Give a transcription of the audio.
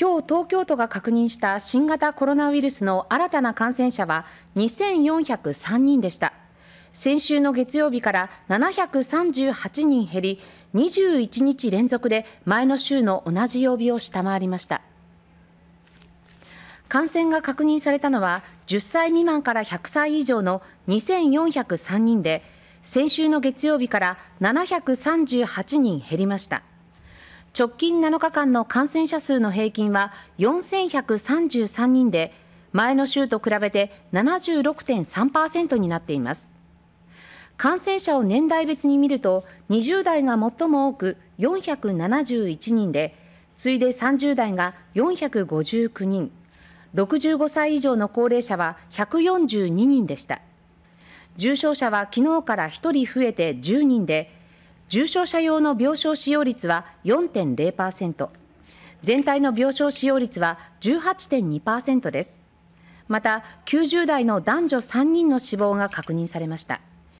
今日東京都が確認した新型コロナウイルスの新たな感染者は2403人でした。先週の月曜日から738人減り、21日連続で前の週の同じ曜日を下回りました。感染が確認されたのは10歳未満から100歳以上の2403人で先週の月曜日から738人減りました直近7日間の感染者数の平均は4133人で、前の週と比べて76.3%になっています。感染者を年代別に見ると、20代が最も多く471人で、次いで30代が459人、65歳以上の高齢者は142人でした。重症者は昨日から1人増えて10人で、重症者用の病床使用率は4.0%、全体の病床使用率は18.2%です。また、90代の男女3人の死亡が確認されました。